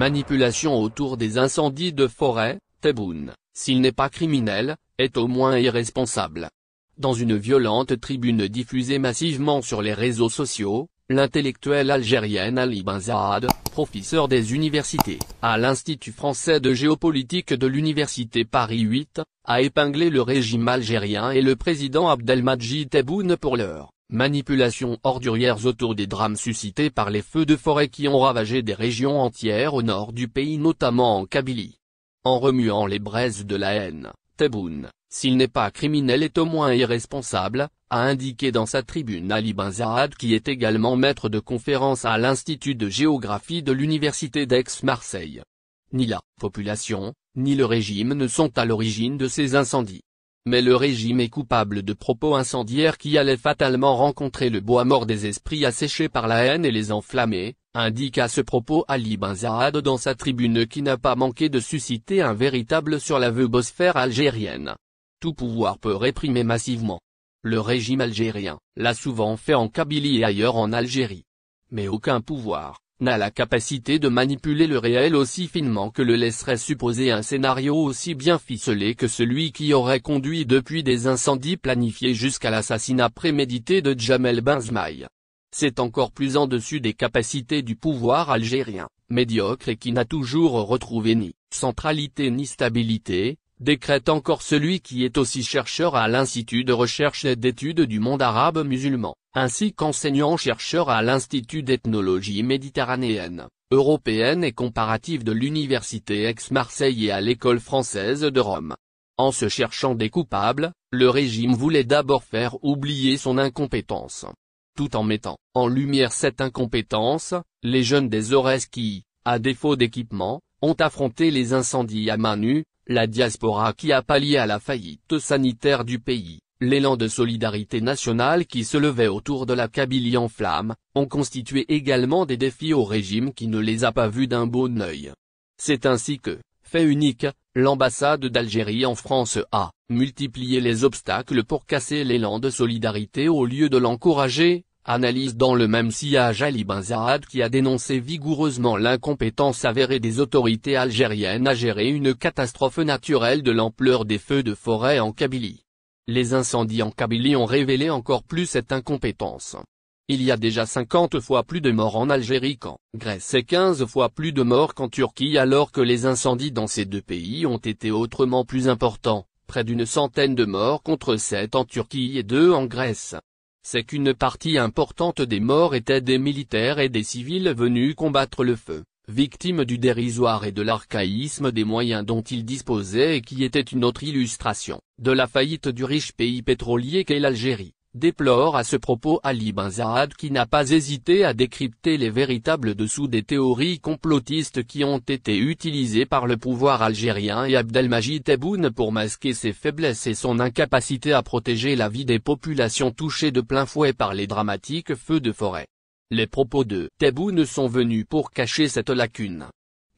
manipulation autour des incendies de forêt, Tebboune, s'il n'est pas criminel, est au moins irresponsable. Dans une violente tribune diffusée massivement sur les réseaux sociaux, l'intellectuelle algérienne Ali Benzaad, professeur des universités, à l'Institut français de géopolitique de l'Université Paris 8, a épinglé le régime algérien et le président Abdelmadjid Tebboune pour l'heure manipulations ordurières autour des drames suscités par les feux de forêt qui ont ravagé des régions entières au nord du pays notamment en Kabylie. En remuant les braises de la haine, Tebboune, s'il n'est pas criminel est au moins irresponsable, a indiqué dans sa tribune Ali Benzaad qui est également maître de conférence à l'Institut de géographie de l'Université d'Aix-Marseille. Ni la population, ni le régime ne sont à l'origine de ces incendies. Mais le régime est coupable de propos incendiaires qui allaient fatalement rencontrer le bois mort des esprits asséchés par la haine et les enflammer, indique à ce propos Ali Ben Zahad dans sa tribune qui n'a pas manqué de susciter un véritable sur la bosphère algérienne. Tout pouvoir peut réprimer massivement. Le régime algérien l'a souvent fait en Kabylie et ailleurs en Algérie. Mais aucun pouvoir, n'a la capacité de manipuler le réel aussi finement que le laisserait supposer un scénario aussi bien ficelé que celui qui aurait conduit depuis des incendies planifiés jusqu'à l'assassinat prémédité de Jamel Benzmaï. C'est encore plus en dessus des capacités du pouvoir algérien, médiocre et qui n'a toujours retrouvé ni centralité ni stabilité, décrète encore celui qui est aussi chercheur à l'Institut de recherche et d'études du monde arabe musulman, ainsi qu'enseignant-chercheur à l'Institut d'ethnologie méditerranéenne, européenne et comparative de l'Université Aix-Marseille et à l'École française de Rome. En se cherchant des coupables, le régime voulait d'abord faire oublier son incompétence. Tout en mettant en lumière cette incompétence, les jeunes des Aurès qui, à défaut d'équipement, ont affronté les incendies à main nue, la diaspora qui a pallié à la faillite sanitaire du pays, l'élan de solidarité nationale qui se levait autour de la Kabylie en flamme, ont constitué également des défis au régime qui ne les a pas vus d'un bon œil. C'est ainsi que, fait unique, l'ambassade d'Algérie en France a multiplié les obstacles pour casser l'élan de solidarité au lieu de l'encourager, Analyse dans le même sillage Ali Ben qui a dénoncé vigoureusement l'incompétence avérée des autorités algériennes à gérer une catastrophe naturelle de l'ampleur des feux de forêt en Kabylie. Les incendies en Kabylie ont révélé encore plus cette incompétence. Il y a déjà 50 fois plus de morts en Algérie qu'en Grèce et 15 fois plus de morts qu'en Turquie alors que les incendies dans ces deux pays ont été autrement plus importants, près d'une centaine de morts contre 7 en Turquie et 2 en Grèce c'est qu'une partie importante des morts étaient des militaires et des civils venus combattre le feu, victimes du dérisoire et de l'archaïsme des moyens dont ils disposaient et qui était une autre illustration, de la faillite du riche pays pétrolier qu'est l'Algérie déplore à ce propos Ali Ben Zaad qui n'a pas hésité à décrypter les véritables dessous des théories complotistes qui ont été utilisées par le pouvoir algérien et Abdelmajid Tebboune pour masquer ses faiblesses et son incapacité à protéger la vie des populations touchées de plein fouet par les dramatiques feux de forêt. Les propos de Tebboune sont venus pour cacher cette lacune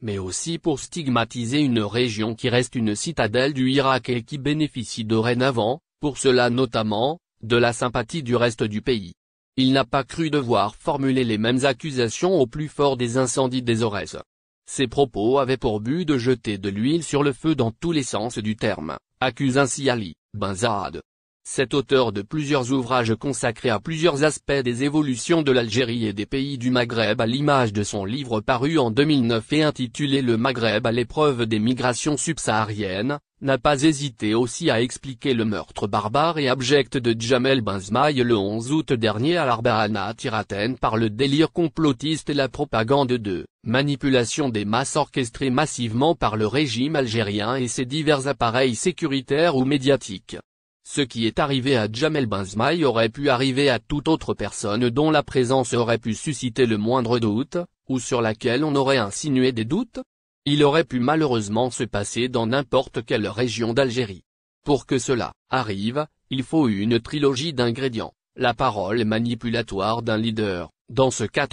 mais aussi pour stigmatiser une région qui reste une citadelle du Irak et qui bénéficie dorénavant, pour cela notamment, de la sympathie du reste du pays. Il n'a pas cru devoir formuler les mêmes accusations au plus fort des incendies des Aurès. Ses propos avaient pour but de jeter de l'huile sur le feu dans tous les sens du terme, accuse ainsi Ali, Ben cet auteur de plusieurs ouvrages consacrés à plusieurs aspects des évolutions de l'Algérie et des pays du Maghreb à l'image de son livre paru en 2009 et intitulé Le Maghreb à l'épreuve des migrations subsahariennes, n'a pas hésité aussi à expliquer le meurtre barbare et abject de Djamel Benzmaï le 11 août dernier à l'Arbarana Tiraten par le délire complotiste et la propagande de manipulation des masses orchestrées massivement par le régime algérien et ses divers appareils sécuritaires ou médiatiques. Ce qui est arrivé à Jamel Benzmaï aurait pu arriver à toute autre personne dont la présence aurait pu susciter le moindre doute, ou sur laquelle on aurait insinué des doutes. Il aurait pu malheureusement se passer dans n'importe quelle région d'Algérie. Pour que cela arrive, il faut une trilogie d'ingrédients, la parole manipulatoire d'un leader, dans ce cas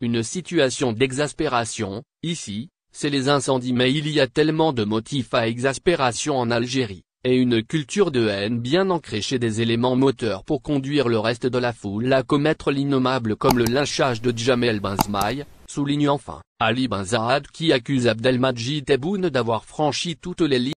une situation d'exaspération, ici, c'est les incendies mais il y a tellement de motifs à exaspération en Algérie et une culture de haine bien ancrée chez des éléments moteurs pour conduire le reste de la foule à commettre l'innommable comme le lynchage de Djamel Benzmaï, souligne enfin, Ali Ben qui accuse Abdelmajid Eboune d'avoir franchi toutes les lignes.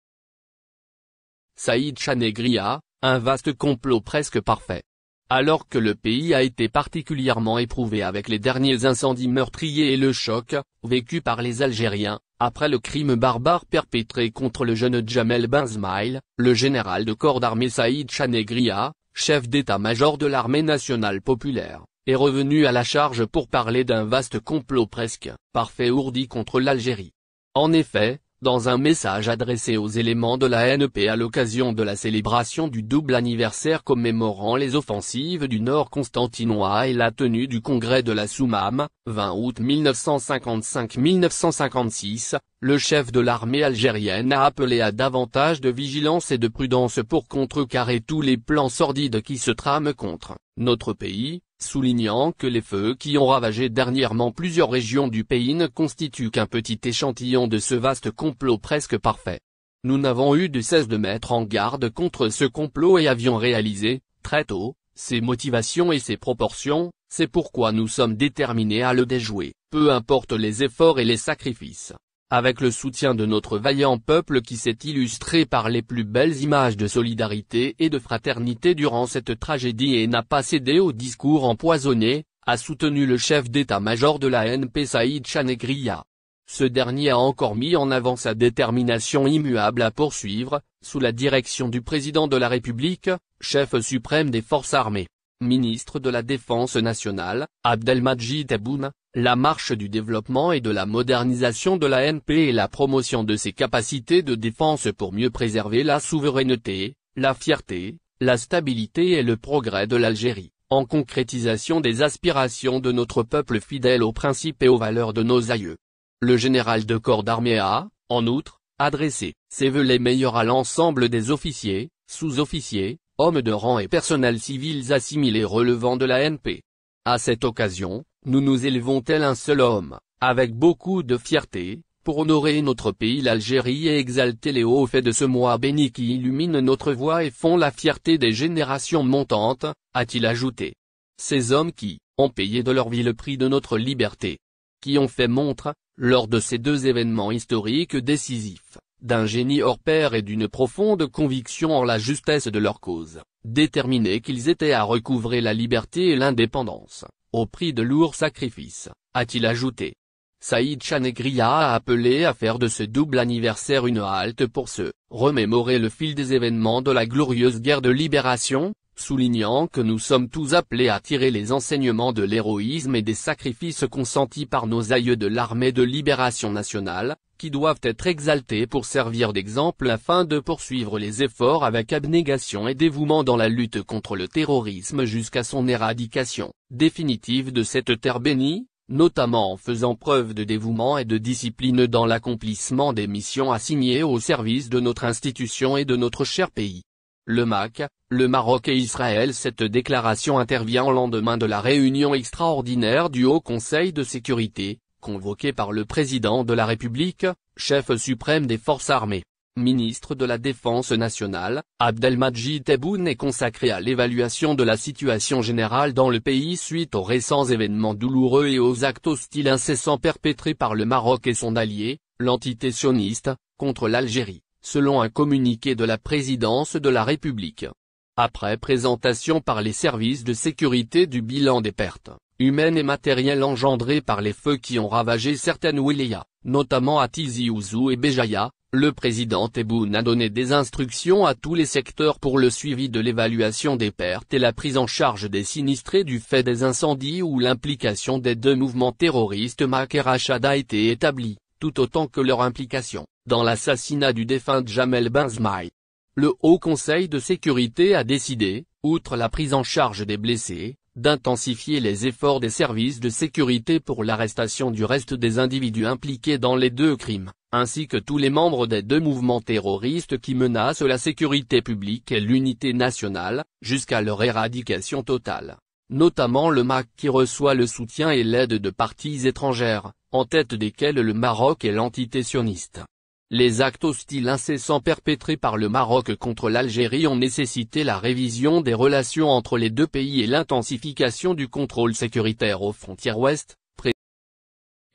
Saïd Chanegria, un vaste complot presque parfait. Alors que le pays a été particulièrement éprouvé avec les derniers incendies meurtriers et le choc, vécu par les Algériens, après le crime barbare perpétré contre le jeune Jamel Benzmaïl, le général de corps d'armée Saïd Chanegria, chef d'état-major de l'armée nationale populaire, est revenu à la charge pour parler d'un vaste complot presque parfait ourdi contre l'Algérie. En effet, dans un message adressé aux éléments de la NP à l'occasion de la célébration du double anniversaire commémorant les offensives du Nord constantinois et la tenue du congrès de la Soumam, 20 août 1955-1956, le chef de l'armée algérienne a appelé à davantage de vigilance et de prudence pour contrecarrer tous les plans sordides qui se trament contre notre pays, soulignant que les feux qui ont ravagé dernièrement plusieurs régions du pays ne constituent qu'un petit échantillon de ce vaste complot presque parfait. Nous n'avons eu de cesse de mettre en garde contre ce complot et avions réalisé, très tôt, ses motivations et ses proportions, c'est pourquoi nous sommes déterminés à le déjouer, peu importe les efforts et les sacrifices avec le soutien de notre vaillant peuple qui s'est illustré par les plus belles images de solidarité et de fraternité durant cette tragédie et n'a pas cédé au discours empoisonné, a soutenu le chef d'état-major de la NP Saïd Chanegria. Ce dernier a encore mis en avant sa détermination immuable à poursuivre, sous la direction du président de la République, chef suprême des forces armées, ministre de la Défense nationale, Abdelmajid Tebboune, la marche du développement et de la modernisation de la NP et la promotion de ses capacités de défense pour mieux préserver la souveraineté, la fierté, la stabilité et le progrès de l'Algérie, en concrétisation des aspirations de notre peuple fidèle aux principes et aux valeurs de nos aïeux. Le général de corps d'armée a, en outre, adressé ses vœux les meilleurs à l'ensemble des officiers, sous-officiers, hommes de rang et personnels civils assimilés relevant de la NP. À cette occasion, nous nous élevons tel un seul homme, avec beaucoup de fierté, pour honorer notre pays l'Algérie et exalter les hauts faits de ce mois béni qui illumine notre voie et font la fierté des générations montantes, a-t-il ajouté. Ces hommes qui, ont payé de leur vie le prix de notre liberté, qui ont fait montre, lors de ces deux événements historiques décisifs, d'un génie hors pair et d'une profonde conviction en la justesse de leur cause, déterminés qu'ils étaient à recouvrer la liberté et l'indépendance, au prix de lourds sacrifices, a-t-il ajouté. Saïd Chanegria a appelé à faire de ce double anniversaire une halte pour se remémorer le fil des événements de la glorieuse guerre de libération, soulignant que nous sommes tous appelés à tirer les enseignements de l'héroïsme et des sacrifices consentis par nos aïeux de l'armée de libération nationale, qui doivent être exaltés pour servir d'exemple afin de poursuivre les efforts avec abnégation et dévouement dans la lutte contre le terrorisme jusqu'à son éradication définitive de cette terre bénie, notamment en faisant preuve de dévouement et de discipline dans l'accomplissement des missions assignées au service de notre institution et de notre cher pays. Le MAC, le Maroc et Israël Cette déclaration intervient au lendemain de la réunion extraordinaire du Haut Conseil de sécurité, convoqué par le président de la République, chef suprême des forces armées, ministre de la Défense nationale, Abdelmadjid Tebboune est consacré à l'évaluation de la situation générale dans le pays suite aux récents événements douloureux et aux actes hostiles incessants perpétrés par le Maroc et son allié, l'entité sioniste, contre l'Algérie, selon un communiqué de la présidence de la République. Après présentation par les services de sécurité du bilan des pertes, humaines et matérielles engendrées par les feux qui ont ravagé certaines wilayas, notamment à Tizi Ouzou et Béjaïa, le président Tebboune a donné des instructions à tous les secteurs pour le suivi de l'évaluation des pertes et la prise en charge des sinistrés du fait des incendies où l'implication des deux mouvements terroristes Mak a été établie, tout autant que leur implication, dans l'assassinat du défunt Jamel Benzmaï. Le Haut Conseil de sécurité a décidé, outre la prise en charge des blessés, d'intensifier les efforts des services de sécurité pour l'arrestation du reste des individus impliqués dans les deux crimes, ainsi que tous les membres des deux mouvements terroristes qui menacent la sécurité publique et l'unité nationale, jusqu'à leur éradication totale. Notamment le MAC qui reçoit le soutien et l'aide de parties étrangères, en tête desquelles le Maroc et l'entité sioniste. Les actes hostiles incessants perpétrés par le Maroc contre l'Algérie ont nécessité la révision des relations entre les deux pays et l'intensification du contrôle sécuritaire aux frontières ouest,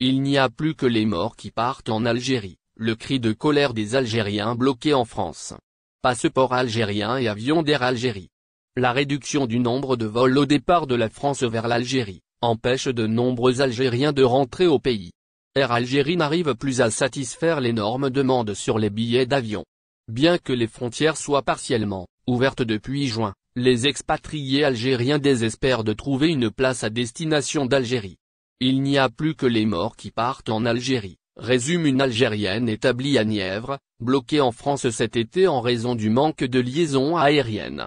Il n'y a plus que les morts qui partent en Algérie, le cri de colère des Algériens bloqués en France. Passeport algérien et avion d'Air Algérie. La réduction du nombre de vols au départ de la France vers l'Algérie, empêche de nombreux Algériens de rentrer au pays. Air Algérie n'arrive plus à satisfaire l'énorme demande sur les billets d'avion. Bien que les frontières soient partiellement ouvertes depuis juin, les expatriés algériens désespèrent de trouver une place à destination d'Algérie. Il n'y a plus que les morts qui partent en Algérie, résume une Algérienne établie à Nièvre, bloquée en France cet été en raison du manque de liaisons aériennes.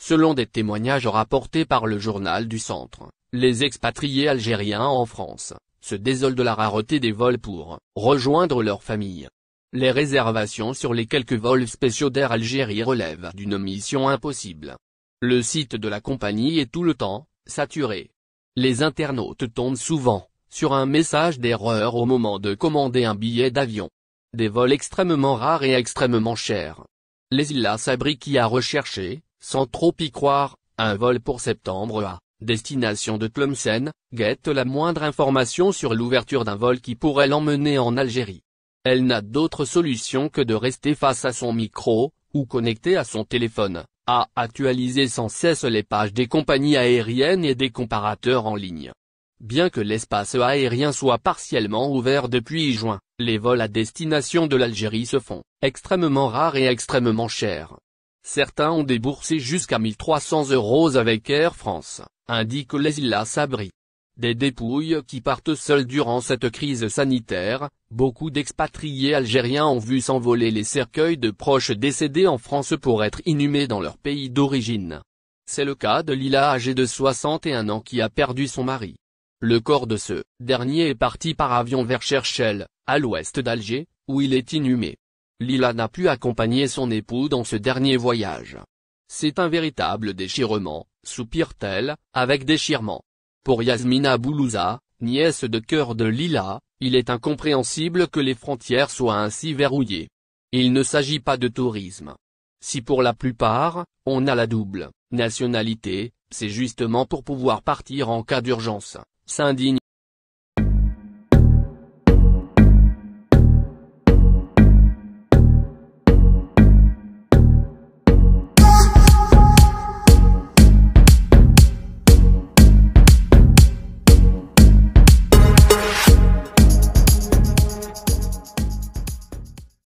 Selon des témoignages rapportés par le journal du Centre, les expatriés algériens en France se désolent de la rareté des vols pour rejoindre leur famille. Les réservations sur les quelques vols spéciaux d'Air Algérie relèvent d'une mission impossible. Le site de la compagnie est tout le temps saturé. Les internautes tombent souvent sur un message d'erreur au moment de commander un billet d'avion. Des vols extrêmement rares et extrêmement chers. Les Sabri qui a recherché, sans trop y croire, un vol pour septembre a Destination de Tlemcen, guette la moindre information sur l'ouverture d'un vol qui pourrait l'emmener en Algérie. Elle n'a d'autre solution que de rester face à son micro, ou connectée à son téléphone, à actualiser sans cesse les pages des compagnies aériennes et des comparateurs en ligne. Bien que l'espace aérien soit partiellement ouvert depuis juin, les vols à destination de l'Algérie se font extrêmement rares et extrêmement chers. Certains ont déboursé jusqu'à 1300 euros avec Air France indique Lesila Sabri. Des dépouilles qui partent seules durant cette crise sanitaire, beaucoup d'expatriés algériens ont vu s'envoler les cercueils de proches décédés en France pour être inhumés dans leur pays d'origine. C'est le cas de Lila âgée de 61 ans qui a perdu son mari. Le corps de ce dernier est parti par avion vers Cherchel, à l'ouest d'Alger, où il est inhumé. Lila n'a pu accompagner son époux dans ce dernier voyage. C'est un véritable déchirement, soupire-t-elle, avec déchirement. Pour Yasmina Boulouza, nièce de cœur de Lila, il est incompréhensible que les frontières soient ainsi verrouillées. Il ne s'agit pas de tourisme. Si pour la plupart, on a la double nationalité, c'est justement pour pouvoir partir en cas d'urgence, s'indigne